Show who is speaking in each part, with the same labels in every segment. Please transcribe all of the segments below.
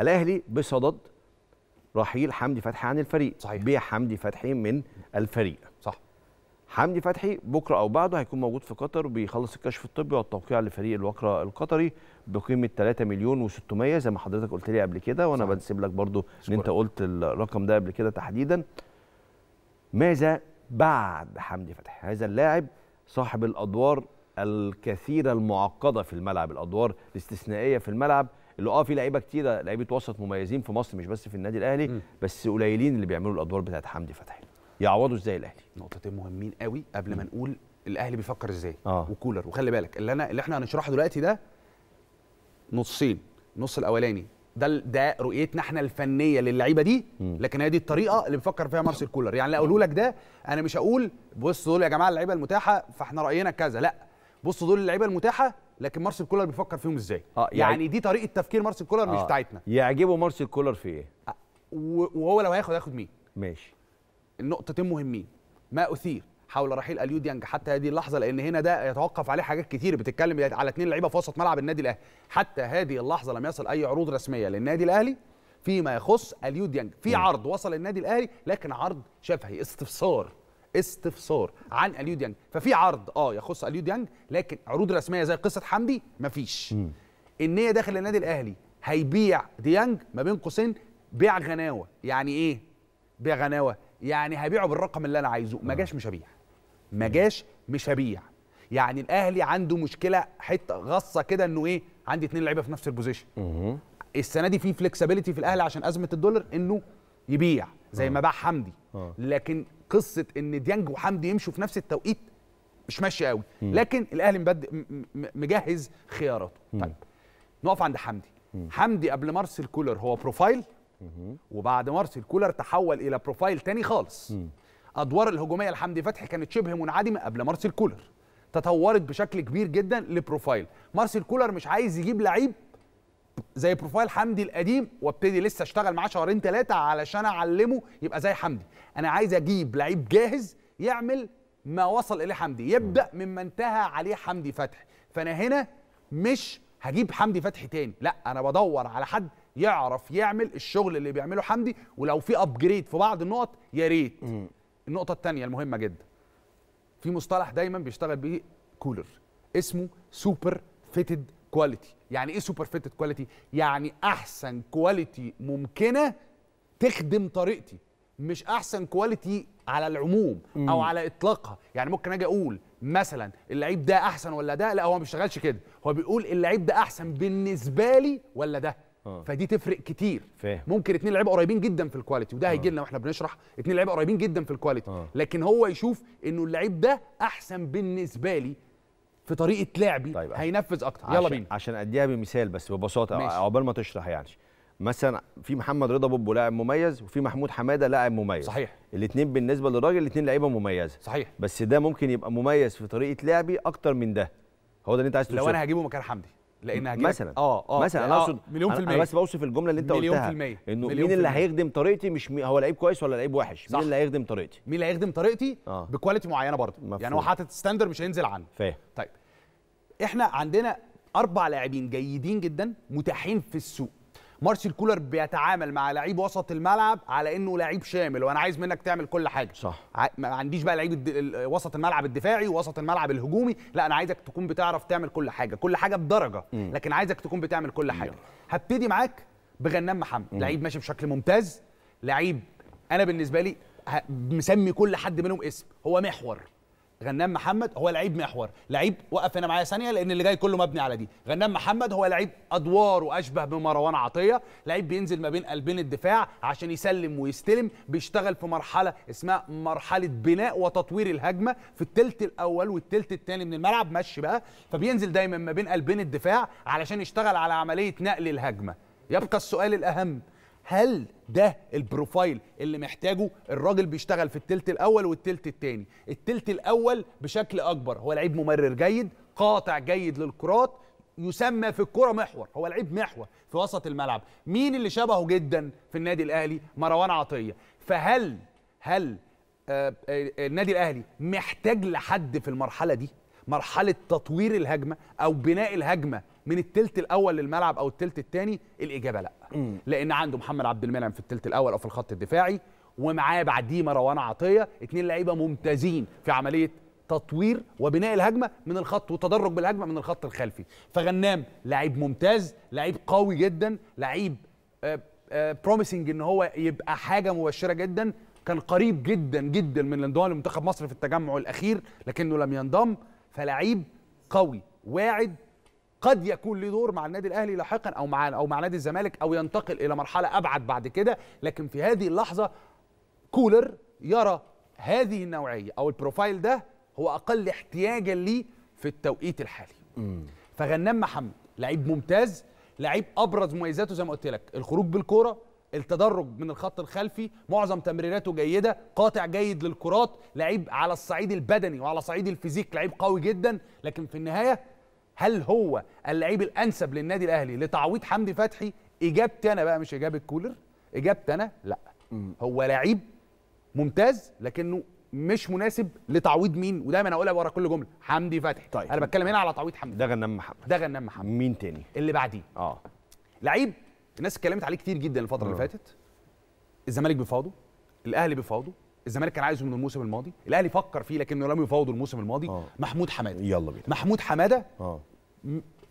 Speaker 1: الاهلي بصدد رحيل حمدي فتحي عن الفريق صحيح بيع حمدي فتحي من الفريق صح حمدي فتحي بكره او بعده هيكون موجود في قطر بيخلص الكشف الطبي والتوقيع لفريق الوكره القطري بقيمه 3 مليون و600 زي ما حضرتك قلت لي قبل كده وانا بنسب لك برضو ان انت قلت الرقم ده قبل كده تحديدا ماذا بعد حمدي فتحي هذا اللاعب صاحب الادوار الكثيره المعقده في الملعب الادوار الاستثنائيه في الملعب اللي اه في لعيبه كتيره لعيبه وسط مميزين في مصر مش بس في النادي الاهلي م. بس قليلين اللي بيعملوا الادوار بتاعت حمدي فتحي يعوضوا ازاي الاهلي نقطتين مهمين قوي قبل ما نقول الاهلي بيفكر ازاي آه. وكولر
Speaker 2: وخلي بالك اللي انا اللي احنا هنشرحه دلوقتي ده نصين النص الاولاني ده ده رؤيتنا احنا الفنيه للعيبه دي لكن هي دي الطريقه اللي بيفكر فيها مارسيل كولر يعني لو لك ده انا مش هقول بصوا دول يا جماعه اللعيبه المتاحه فاحنا راينا كذا لا بصوا دول اللعيبه المتاحه لكن مارسيل كولر بيفكر فيهم ازاي آه يعني, يعني دي طريقه تفكير مارسيل كولر آه مش بتاعتنا
Speaker 1: يعجبه مارسيل كولر في ايه آه
Speaker 2: وهو لو هياخد هياخد
Speaker 1: مين ماشي
Speaker 2: النقطتين مهمين ما اثير حول رحيل اليو ديانج حتى هذه اللحظه لان هنا ده يتوقف عليه حاجات كتير بتتكلم على اثنين لعيبه في وسط ملعب النادي الاهلي حتى هذه اللحظه لم يصل اي عروض رسميه للنادي الاهلي فيما يخص اليو ديانج في عرض وصل للنادي الاهلي لكن عرض شفهي استفسار استفسار عن اليو ديانج ففي عرض اه يخص اليو ديانج لكن عروض رسميه زي قصه حمدي مفيش م. النيه داخل النادي الاهلي هيبيع ديانج ما بين قوسين بيع غناوه يعني ايه بيع غناوه يعني هبيعه بالرقم اللي انا عايزه ما آه. جاش مش هبيع ما جاش مش هبيع يعني الاهلي عنده مشكله حته غصه كده انه ايه عندي اتنين لعيبه في نفس البوزيشن السنه دي في فلكسبيليتي في الاهلي عشان ازمه الدولار انه يبيع زي آه. ما باع حمدي آه. لكن قصه ان ديانج وحمدي يمشوا في نفس التوقيت مش ماشيه قوي لكن الاهلي مبد... مجهز خياراته طيب نقف عند حمدي حمدي قبل مارسيل كولر هو بروفايل وبعد مارسيل كولر تحول الى بروفايل تاني خالص ادوار الهجوميه لحمدي فتحي كانت شبه منعدمه قبل مارسيل كولر تطورت بشكل كبير جدا لبروفايل مارسيل كولر مش عايز يجيب لعيب زي بروفايل حمدي القديم وابتدي لسه اشتغل معاه شهرين ثلاثه علشان اعلمه يبقى زي حمدي انا عايز اجيب لعيب جاهز يعمل ما وصل اليه حمدي يبدا مما انتهى عليه حمدي فتحي فانا هنا مش هجيب حمدي فتحي تاني لا انا بدور على حد يعرف يعمل الشغل اللي بيعمله حمدي ولو في ابجريد في بعض النقط يا ريت النقطه الثانيه المهمه جدا في مصطلح دايما بيشتغل بيه كولر اسمه سوبر فيتد كواليتي يعني ايه سوبر فيتد كواليتي يعني احسن كواليتي ممكنه تخدم طريقتي مش احسن كواليتي على العموم او على اطلاقها يعني ممكن اجي اقول مثلا اللعيب ده احسن ولا ده لا هو ما بيشتغلش كده هو بيقول اللعيب ده احسن بالنسبه لي ولا ده أوه. فدي تفرق كتير فهم. ممكن اتنين لعيبه قريبين جدا في الكواليتي وده آه. هيجي لنا واحنا بنشرح اتنين لعيبه قريبين جدا في الكواليتي أوه. لكن هو يشوف انه اللعيب ده احسن بالنسبه لي في طريقه
Speaker 1: لعبي طيب هينفذ اكتر يلا بينا عشان اديها بمثال بس ببساطه عقبال ما تشرح يعني مثلا في محمد رضا بوبو لاعب مميز وفي محمود حماده لاعب مميز صحيح الاثنين بالنسبه للراجل الاثنين لعيبه مميزه صحيح بس ده ممكن يبقى مميز في طريقه لعبي اكتر من ده هو ده اللي انت عايز تقوله لو انا
Speaker 2: هجيبه مكان حمدي لانها مثلا اه اه مثلا انا آه، اقصد مليون في المية انا بس بوصف الجمله اللي انت مليون قلتها في المية انه مين اللي هيخدم
Speaker 1: طريقتي مش مي... هو لعيب كويس ولا لعيب وحش صح. مين اللي هيخدم طريقتي مين اللي هيخدم طريقتي آه. بكواليتي معينه برضه يعني مفهوم. يعني هو
Speaker 2: حاطط ستاندر مش هينزل عنه فاهم طيب احنا عندنا اربع لاعبين جيدين جدا متاحين في السوق مارسيل كولر بيتعامل مع لعيب وسط الملعب على انه لعيب شامل وانا عايز منك تعمل كل حاجه صح ما عنديش بقى لعيب وسط الملعب الدفاعي ووسط الملعب الهجومي لا انا عايزك تكون بتعرف تعمل كل حاجه كل حاجه بدرجه لكن عايزك تكون بتعمل كل حاجه هبتدي معاك بغنام محمد لعيب ماشي بشكل ممتاز لعيب انا بالنسبه لي مسمي كل حد منهم اسم هو محور غنام محمد هو لعيب محور لعيب وقف هنا معايا ثانيه لان اللي جاي كله مبني على دي غنام محمد هو لعيب ادواره اشبه بمروان عطيه لعيب بينزل ما بين قلبين الدفاع عشان يسلم ويستلم بيشتغل في مرحله اسمها مرحله بناء وتطوير الهجمه في الثلث الاول والثلث الثاني من الملعب مشي بقى فبينزل دايما ما بين قلبين الدفاع علشان يشتغل على عمليه نقل الهجمه يبقى السؤال الاهم هل ده البروفايل اللي محتاجه الراجل بيشتغل في التلت الاول والتلت الثاني التلت الاول بشكل اكبر هو لعيب ممرر جيد قاطع جيد للكرات يسمى في الكرة محور هو لعيب محور في وسط الملعب مين اللي شبهه جدا في النادي الاهلي مروان عطيه فهل هل آه, آه، النادي الاهلي محتاج لحد في المرحله دي مرحله تطوير الهجمه او بناء الهجمه من الثلث الاول للملعب او الثلث الثاني الاجابه لا لان عنده محمد عبد المنعم في الثلث الاول او في الخط الدفاعي ومعاه بعديه مروان عطيه اثنين لعيبه ممتازين في عمليه تطوير وبناء الهجمه من الخط وتدرج بالهجمه من الخط الخلفي فغنام لعيب ممتاز لعيب قوي جدا لعيب بروميسنج آه، آه، ان هو يبقى حاجه مبشره جدا كان قريب جدا جدا من الانضمام لمنتخب مصر في التجمع الاخير لكنه لم ينضم فلعيب قوي واعد قد يكون له دور مع النادي الاهلي لاحقا او مع او مع نادي الزمالك او ينتقل الى مرحله ابعد بعد كده لكن في هذه اللحظه كولر يرى هذه النوعيه او البروفايل ده هو اقل احتياجا ليه في التوقيت الحالي فغنام محمد لعيب ممتاز لعيب ابرز مميزاته زي ما قلت لك الخروج بالكوره التدرج من الخط الخلفي معظم تمريراته جيده قاطع جيد للكرات لعيب على الصعيد البدني وعلى صعيد الفيزيك لعيب قوي جدا لكن في النهايه هل هو اللعيب الانسب للنادي الاهلي لتعويض حمدي فتحي اجابتي انا بقى مش اجابه كولر اجابتي انا لا هو لعيب ممتاز لكنه مش مناسب لتعويض مين ودايما اقولها ورا كل جمله حمدي فتحي طيب. انا بتكلم هنا على تعويض حمدي ده غنام محمد ده غنام محمد مين تاني اللي بعديه اه لعيب الناس اتكلمت عليه كتير جدا الفتره اللي فاتت الزمالك بيفاوضه الاهلي بيفاوضه الزمالك كان عايزه من الموسم الماضي الاهلي فكر فيه لكنه لم يفاوضه الموسم الماضي أوه. محمود حماده يلا بينا محمود حماده أوه.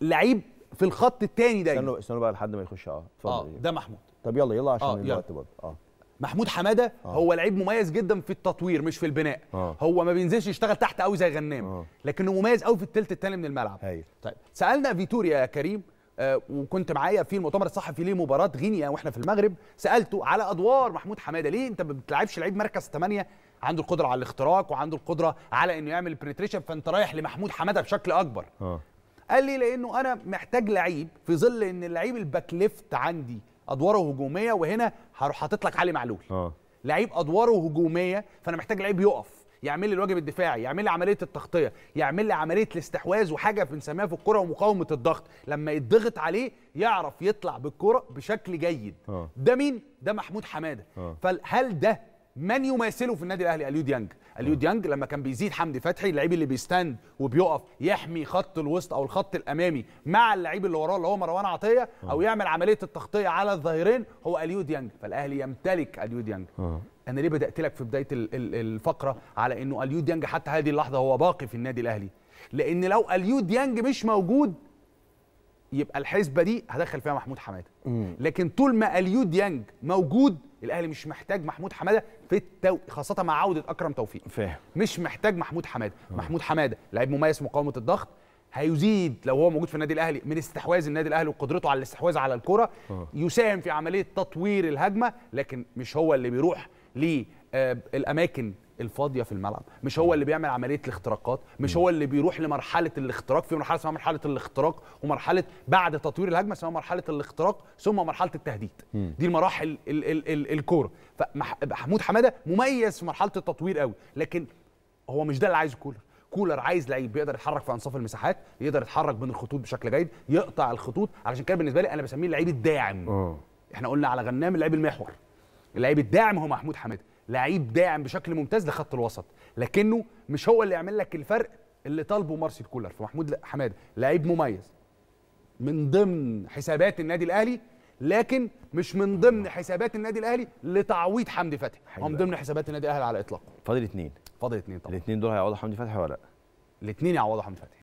Speaker 2: لعيب في الخط الثاني ده استنوا استنوا بقى لحد ما يخش اه اه ده محمود طب يلا يلا عشان آه الوقت برضه اه محمود حماده آه. هو لعيب مميز جدا في التطوير مش في البناء آه. هو ما بينزلش يشتغل تحت قوي زي غنام آه. لكنه مميز قوي في الثلث الثاني من الملعب هي. طيب سالنا فيتوريا يا كريم آه وكنت معايا في المؤتمر الصحفي ليه مباراه غينيا واحنا في المغرب سالته على ادوار محمود حماده ليه انت ما بتلعبش لعيب مركز 8 عنده القدره على الاختراق وعنده القدره على انه يعمل البنتريشن فانت رايح لمحمود حماده بشكل اكبر آه. قال لي لانه انا محتاج لعيب في ظل ان اللعيب الباك ليفت عندي ادواره هجوميه وهنا هروح حاطط لك علي معلول اه لعيب ادواره هجوميه فانا محتاج لعيب يقف يعمل لي الواجب الدفاعي يعمل لي عمليه التغطيه يعمل لي عمليه الاستحواذ وحاجه بنسميها في الكره ومقاومه الضغط لما يتضغط عليه يعرف يطلع بالكره بشكل جيد أوه. ده مين ده محمود حماده أوه. فهل ده من يماثله في النادي الاهلي اليو ديانج اليو ديانج نعم. لما كان بيزيد حمدي فتحي اللعيب اللي بيستند وبيقف يحمي خط الوسط او الخط الامامي مع اللعيب اللي وراه اللي هو مروان عطيه آه. او يعمل عمليه التغطيه على الظهيرين هو اليو ديانج فالاهلي يمتلك اليو ديانج آه. انا ليه بدات لك في بدايه الفقره على انه اليو ديانج حتى هذه اللحظه هو باقي في النادي الاهلي لان لو اليو ديانج مش موجود يبقى الحسبه دي هدخل فيها محمود حماده لكن طول ما اليو ديانج موجود الاهلي مش محتاج محمود حماده في التو... خاصه مع عوده اكرم توفيق فاهم مش محتاج محمود حماده مم. محمود حماده لعيب مميز مقاومه الضغط هيزيد لو هو موجود في النادي الاهلي من استحواذ النادي الاهلي وقدرته على الاستحواذ على الكره آه. يساهم في عمليه تطوير الهجمه لكن مش هو اللي بيروح للاماكن آه، الفاضيه في الملعب مش هو اللي بيعمل عمليه الاختراقات مش هو اللي بيروح لمرحله الاختراق في مرحله اسمها مرحله الاختراق ومرحله بعد تطوير الهجمه اسمها مرحله الاختراق ثم مرحله التهديد دي المراحل ال ال ال الكوره فمحمود حماده مميز في مرحله التطوير قوي لكن هو مش ده اللي عايزه كولر كولر عايز لعيب بيقدر يتحرك في انصاف المساحات يقدر يتحرك بين الخطوط بشكل جيد يقطع الخطوط علشان كده بالنسبه لي انا بسميه اللعيب الداعم أوه. احنا قلنا على غنام اللعيب المحور اللعيب الداعم هو محمود حماده لعيب داعم بشكل ممتاز لخط الوسط لكنه مش هو اللي يعمل لك الفرق اللي طالبه مارسيل كولر فمحمود حماده لعيب مميز من ضمن حسابات النادي الاهلي لكن مش من ضمن حسابات النادي الاهلي لتعويض حمدي فتحي هو من ضمن حسابات النادي الاهلي على اطلاقه
Speaker 1: فاضل اثنين فاضل اثنين طبعا الاثنين دول هيعوضوا حمدي فتحي ولا لا الاثنين يعوضوا حمدي فتحي